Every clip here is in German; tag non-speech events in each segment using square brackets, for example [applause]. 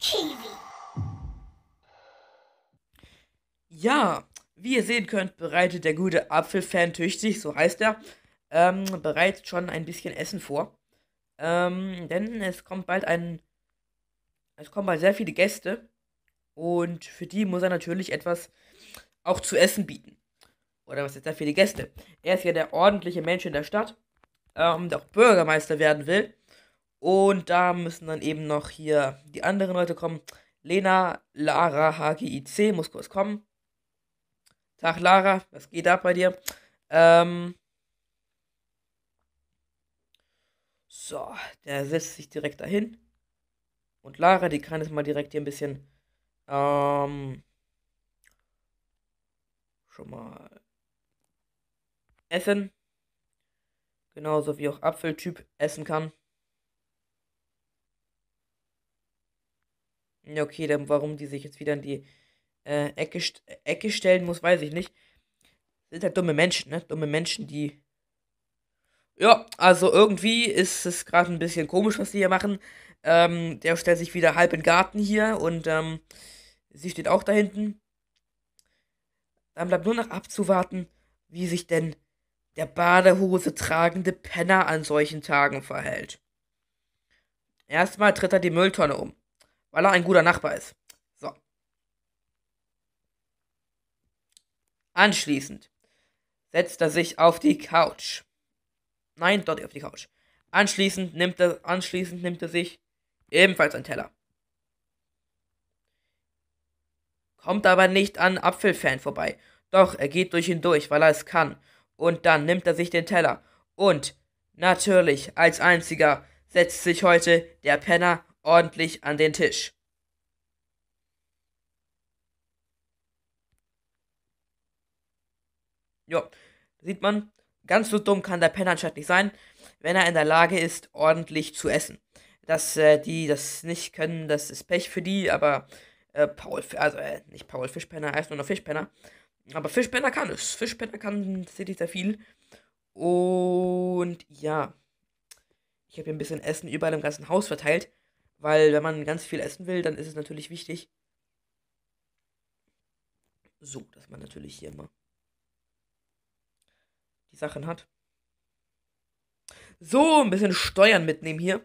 Kiwi. Ja, wie ihr sehen könnt, bereitet der gute Apfelfan tüchtig, so heißt er, ähm, bereitet schon ein bisschen Essen vor. Ähm, denn es kommt bald ein. Es kommen bald sehr viele Gäste. Und für die muss er natürlich etwas auch zu essen bieten. Oder was jetzt da für die Gäste? Er ist ja der ordentliche Mensch in der Stadt. Ähm, der auch Bürgermeister werden will. Und da müssen dann eben noch hier die anderen Leute kommen. Lena, Lara, HGIC muss kurz kommen. Tag Lara, was geht ab bei dir? Ähm so, der setzt sich direkt dahin. Und Lara, die kann jetzt mal direkt hier ein bisschen ähm, schon mal essen. Genauso wie auch Apfeltyp essen kann. Ja, okay, dann warum die sich jetzt wieder in die äh, Ecke, Ecke stellen muss, weiß ich nicht. Sind halt dumme Menschen, ne? Dumme Menschen, die. Ja, also irgendwie ist es gerade ein bisschen komisch, was die hier machen. Ähm, der stellt sich wieder halb in den Garten hier und ähm, sie steht auch da hinten. Dann bleibt nur noch abzuwarten, wie sich denn der Badehose tragende Penner an solchen Tagen verhält. Erstmal tritt er die Mülltonne um weil er ein guter Nachbar ist. So. Anschließend setzt er sich auf die Couch. Nein, dort auf die Couch. Anschließend nimmt er, anschließend nimmt er sich ebenfalls einen Teller. Kommt aber nicht an Apfelfan vorbei. Doch er geht durch ihn durch, weil er es kann. Und dann nimmt er sich den Teller. Und natürlich als einziger setzt sich heute der Penner ordentlich an den Tisch. Jo, sieht man, ganz so dumm kann der Penner anscheinend nicht sein, wenn er in der Lage ist, ordentlich zu essen. Dass äh, die das nicht können, das ist Pech für die, aber äh, Paul, also äh, nicht Paul Fischpenner, er ist nur noch Fischpenner. Aber Fischpenner kann es. Fischpenner kann tatsächlich sehr viel. Und ja, ich habe hier ein bisschen Essen überall im ganzen Haus verteilt. Weil wenn man ganz viel essen will, dann ist es natürlich wichtig. So, dass man natürlich hier immer die Sachen hat. So, ein bisschen Steuern mitnehmen hier.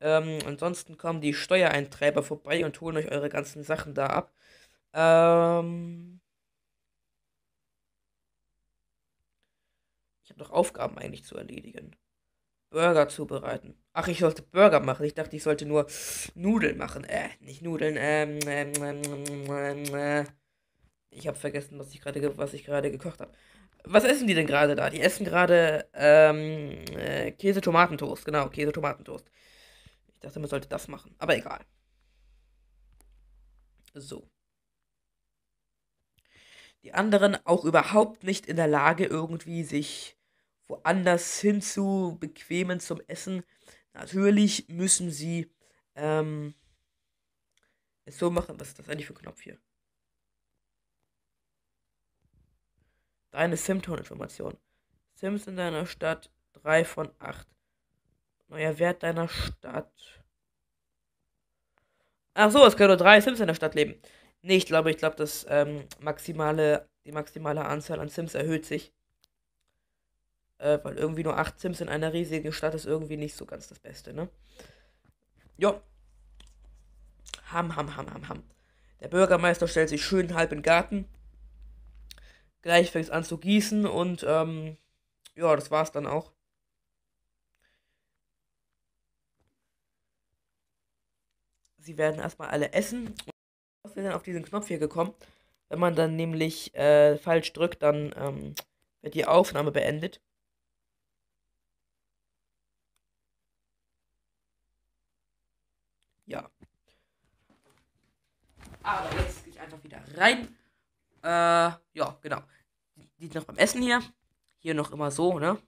Ähm, ansonsten kommen die Steuereintreiber vorbei und holen euch eure ganzen Sachen da ab. Ähm ich habe noch Aufgaben eigentlich zu erledigen. Burger zubereiten. Ach, ich sollte Burger machen. Ich dachte, ich sollte nur Nudeln machen. Äh, nicht Nudeln. Ähm, ähm, ähm, ähm, äh. äh. Ich habe vergessen, was ich gerade was ich gerade gekocht habe. Was essen die denn gerade da? Die essen gerade ähm, äh, Käse-Tomatentoast. Genau, Käse-Tomatentoast. Ich dachte, man sollte das machen. Aber egal. So. Die anderen auch überhaupt nicht in der Lage, irgendwie sich woanders hin zu bequemen zum Essen. Natürlich müssen sie ähm, es so machen. Was ist das eigentlich für ein Knopf hier? Deine Simton-Information. Sims in deiner Stadt 3 von 8. Neuer Wert deiner Stadt. Ach so, es können nur drei Sims in der Stadt leben. Nee, ich glaube, ich glaube, das ähm, maximale, die maximale Anzahl an Sims erhöht sich. Äh, weil irgendwie nur acht Sims in einer riesigen Stadt ist irgendwie nicht so ganz das Beste, ne? Jo. Ham, ham, ham, ham, ham. Der Bürgermeister stellt sich schön halb in den Garten. Gleich fängt es an zu gießen und ähm, ja, das war's dann auch. Sie werden erstmal alle essen. Und wir sind auf diesen Knopf hier gekommen. Wenn man dann nämlich äh, falsch drückt, dann ähm, wird die Aufnahme beendet. Aber jetzt gehe ich einfach wieder rein. Äh, ja, genau. Sieht noch beim Essen hier. Hier noch immer so, ne?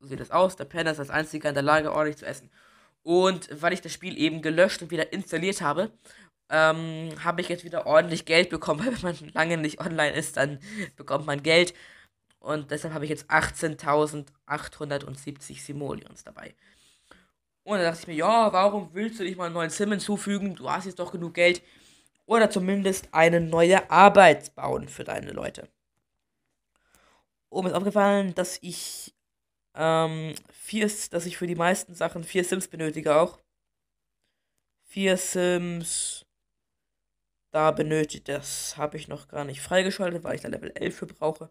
So sieht das aus. Der Penner ist als einziger in der Lage, ordentlich zu essen. Und weil ich das Spiel eben gelöscht und wieder installiert habe, ähm, habe ich jetzt wieder ordentlich Geld bekommen, [laughs] weil wenn man lange nicht online ist, dann bekommt man Geld. Und deshalb habe ich jetzt 18.870 Simoleons dabei. Und dann dachte ich mir, ja, warum willst du nicht mal einen neuen Sim hinzufügen? Du hast jetzt doch genug Geld. Oder zumindest eine neue Arbeit bauen für deine Leute. Oh, mir ist aufgefallen, dass ich ähm, vier, dass ich für die meisten Sachen vier Sims benötige auch. Vier Sims. Da benötigt, das habe ich noch gar nicht freigeschaltet, weil ich da Level 11 für brauche.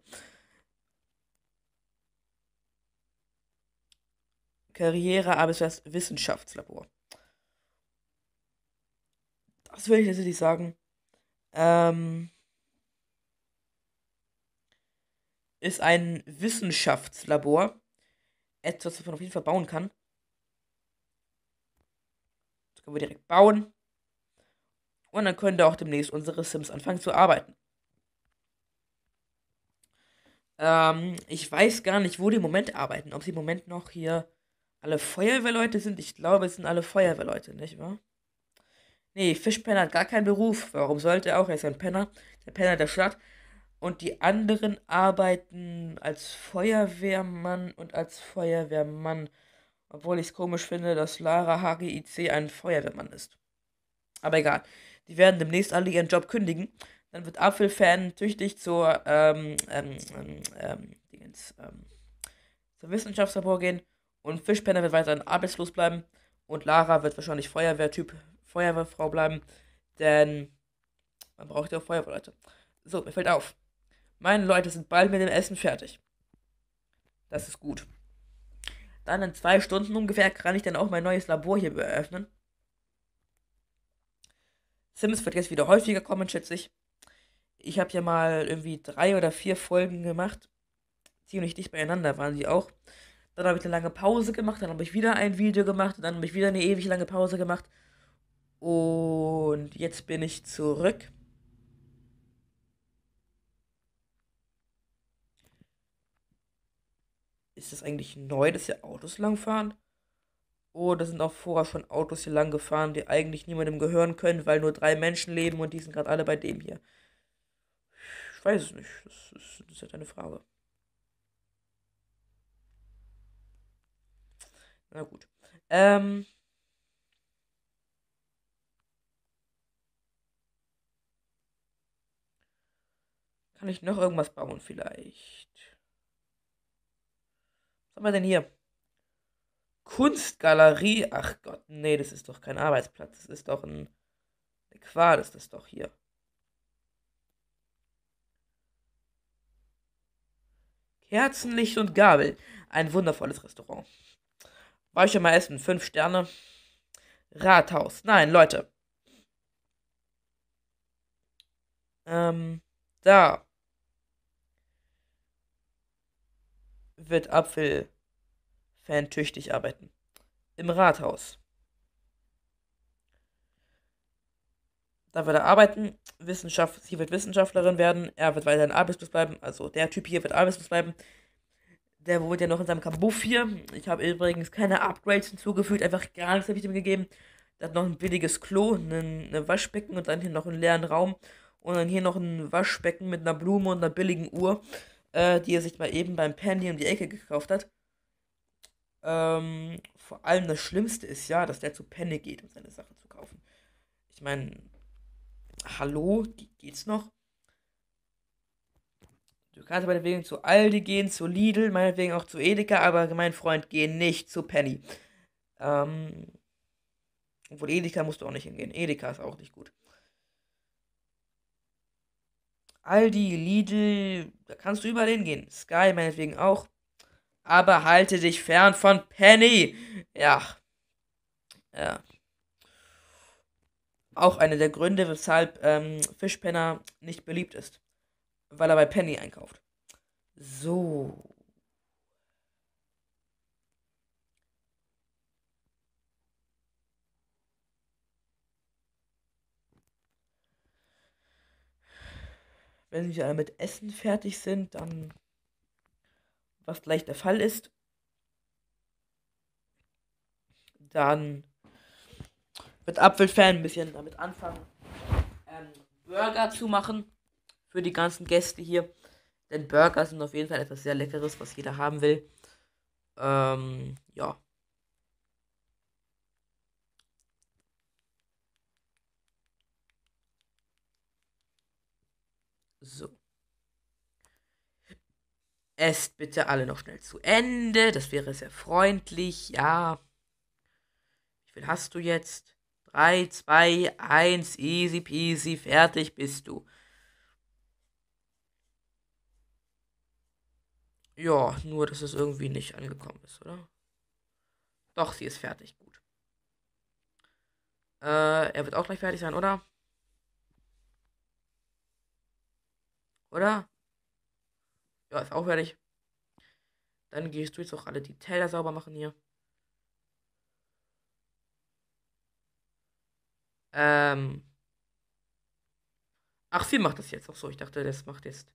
Karriere, Arbeitsplatz, Wissenschaftslabor. Das will ich jetzt nicht sagen. Ähm, ist ein Wissenschaftslabor. Etwas, was man auf jeden Fall bauen kann. Das können wir direkt bauen. Und dann können da auch demnächst unsere Sims anfangen zu arbeiten. Ähm, ich weiß gar nicht, wo die im Moment arbeiten. Ob sie im Moment noch hier alle Feuerwehrleute sind. Ich glaube, es sind alle Feuerwehrleute, nicht wahr? Nee, Fischpenner hat gar keinen Beruf. Warum sollte er auch? Er ist ein Penner. Der Penner der Stadt. Und die anderen arbeiten als Feuerwehrmann und als Feuerwehrmann. Obwohl ich es komisch finde, dass Lara HGIC ein Feuerwehrmann ist. Aber egal. Die werden demnächst alle ihren Job kündigen. Dann wird Apfelfan tüchtig zur, ähm, ähm, ähm, ähm Dingens, ähm, zur Wissenschaftslabor gehen. Und Fischpenner wird weiterhin arbeitslos bleiben. Und Lara wird wahrscheinlich Feuerwehrtyp Feuerwehrfrau bleiben, denn man braucht ja auch Feuerwehrleute. So, mir fällt auf. Meine Leute sind bald mit dem Essen fertig. Das ist gut. Dann in zwei Stunden ungefähr kann ich dann auch mein neues Labor hier eröffnen. Sims wird jetzt wieder häufiger kommen, schätze ich. Ich habe ja mal irgendwie drei oder vier Folgen gemacht. Ziemlich dicht beieinander waren sie auch. Dann habe ich eine lange Pause gemacht, dann habe ich wieder ein Video gemacht, dann habe ich wieder eine ewig lange Pause gemacht. Und jetzt bin ich zurück. Ist das eigentlich neu, dass hier Autos langfahren? Oder sind auch vorher schon Autos hier lang gefahren, die eigentlich niemandem gehören können, weil nur drei Menschen leben und die sind gerade alle bei dem hier. Ich weiß es nicht. Das ist, das ist halt eine Frage. Na gut. Ähm, Kann ich noch irgendwas bauen vielleicht? Was haben wir denn hier? Kunstgalerie. Ach Gott, nee, das ist doch kein Arbeitsplatz. Das ist doch ein Quad, ist das doch hier. Kerzenlicht und Gabel. Ein wundervolles Restaurant. War ich schon mal essen. Fünf Sterne. Rathaus. Nein, Leute. Ähm, da. wird Apfelfan tüchtig arbeiten. Im Rathaus. Da wird er arbeiten, Wissenschaft, sie wird Wissenschaftlerin werden, er wird weiterhin arbeitslos bleiben, also der Typ hier wird arbeitslos bleiben. Der wohnt ja noch in seinem Kabuff hier. Ich habe übrigens keine Upgrades hinzugefügt, einfach gar nichts habe ich ihm gegeben. Der hat noch ein billiges Klo, ein Waschbecken und dann hier noch einen leeren Raum. Und dann hier noch ein Waschbecken mit einer Blume und einer billigen Uhr äh, die er sich mal eben beim Penny um die Ecke gekauft hat. Ähm, vor allem das Schlimmste ist ja, dass der zu Penny geht, um seine Sachen zu kaufen. Ich meine, hallo, geht's noch? Du kannst meinetwegen zu Aldi gehen, zu Lidl, meinetwegen auch zu Edeka, aber mein Freund, geh nicht zu Penny. Ähm, obwohl Edeka musst du auch nicht hingehen. Edeka ist auch nicht gut. Aldi, Lidl, da kannst du überall hingehen. Sky meinetwegen auch. Aber halte dich fern von Penny. Ja. Ja. Auch einer der Gründe, weshalb ähm, Fischpenner nicht beliebt ist. Weil er bei Penny einkauft. So. wenn sie mit Essen fertig sind, dann, was gleich der Fall ist, dann wird Apfelfan ein bisschen damit anfangen, ähm, Burger zu machen für die ganzen Gäste hier. Denn Burger sind auf jeden Fall etwas sehr Leckeres, was jeder haben will. Ähm, ja. So. Esst bitte alle noch schnell zu Ende. Das wäre sehr freundlich. Ja. Wie viel hast du jetzt? 3, 2, 1. Easy peasy. Fertig bist du. Ja, nur dass es irgendwie nicht angekommen ist, oder? Doch, sie ist fertig. Gut. Äh, er wird auch gleich fertig sein, oder? Oder? Ja, ist auch fertig. Dann gehst du jetzt auch alle die Teller sauber machen hier. Ähm. Ach, Phil macht das jetzt auch so. Ich dachte, das macht jetzt.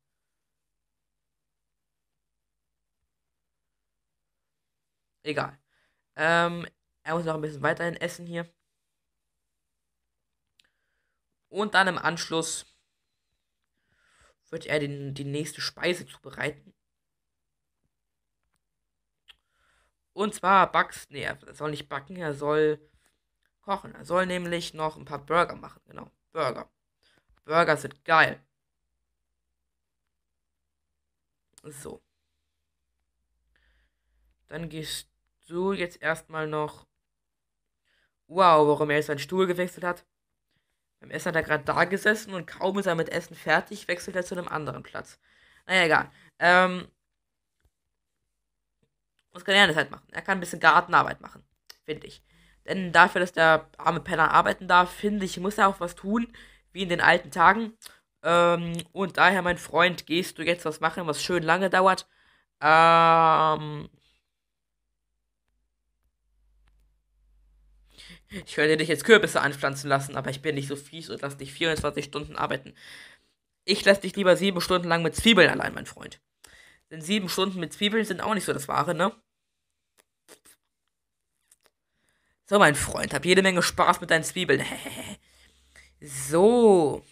Egal. Ähm, er muss noch ein bisschen weiterhin essen hier. Und dann im Anschluss wird er den, die nächste Speise zubereiten. Und zwar Bugs, nee, er soll nicht backen, er soll kochen. Er soll nämlich noch ein paar Burger machen, genau. Burger. Burger sind geil. So. Dann gehst du jetzt erstmal noch. Wow, warum er jetzt seinen Stuhl gewechselt hat. Beim Essen hat er gerade da gesessen und kaum ist er mit Essen fertig, wechselt er zu einem anderen Platz. Naja, egal. Ähm, was kann er denn halt machen? Er kann ein bisschen Gartenarbeit machen, finde ich. Denn dafür, dass der arme Penner arbeiten darf, finde ich, muss er auch was tun, wie in den alten Tagen. Ähm, und daher, mein Freund, gehst du jetzt was machen, was schön lange dauert. Ähm, Ich könnte dich jetzt Kürbisse anpflanzen lassen, aber ich bin nicht so fies und lass dich 24 Stunden arbeiten. Ich lass dich lieber sieben Stunden lang mit Zwiebeln allein, mein Freund. Denn sieben Stunden mit Zwiebeln sind auch nicht so das Wahre, ne? So, mein Freund, hab jede Menge Spaß mit deinen Zwiebeln. [laughs] so.